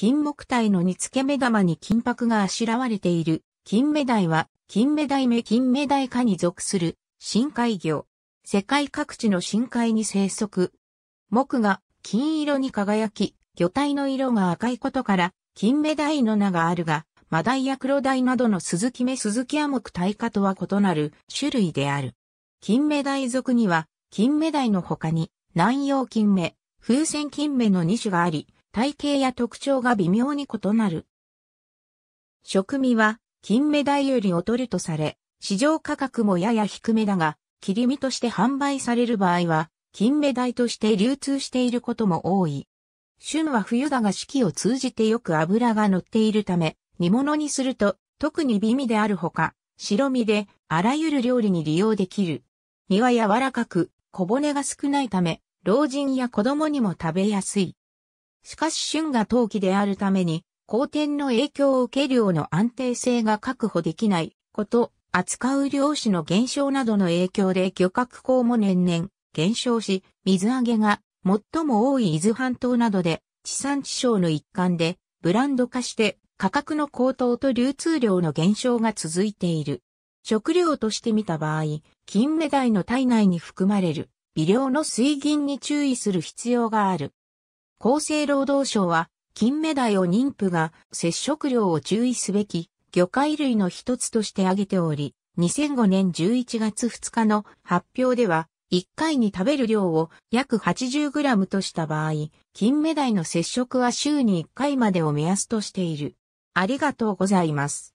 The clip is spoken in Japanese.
金木体の煮付け目玉に金箔があしらわれている、金目鯛は、金目鯛目金目鯛科に属する、深海魚。世界各地の深海に生息。木が金色に輝き、魚体の色が赤いことから、金目鯛の名があるが、マダイや黒鯛などの鈴木目鈴木亜木体科とは異なる種類である。金目鯛属には、金目鯛の他に、南洋金目、風船金目の2種があり、体型や特徴が微妙に異なる。食味は、金目鯛より劣るとされ、市場価格もやや低めだが、切り身として販売される場合は、金目鯛として流通していることも多い。旬は冬だが四季を通じてよく油が乗っているため、煮物にすると、特に美味であるほか、白身で、あらゆる料理に利用できる。身は柔らかく、小骨が少ないため、老人や子供にも食べやすい。しかし春が冬季であるために、好天の影響を受け量の安定性が確保できないこと、扱う漁師の減少などの影響で漁獲口も年々減少し、水揚げが最も多い伊豆半島などで地産地消の一環でブランド化して価格の高騰と流通量の減少が続いている。食料として見た場合、金目鯛の体内に含まれる微量の水銀に注意する必要がある。厚生労働省は、金目鯛を妊婦が接触量を注意すべき魚介類の一つとして挙げており、2005年11月2日の発表では、1回に食べる量を約 80g とした場合、金目鯛の接触は週に1回までを目安としている。ありがとうございます。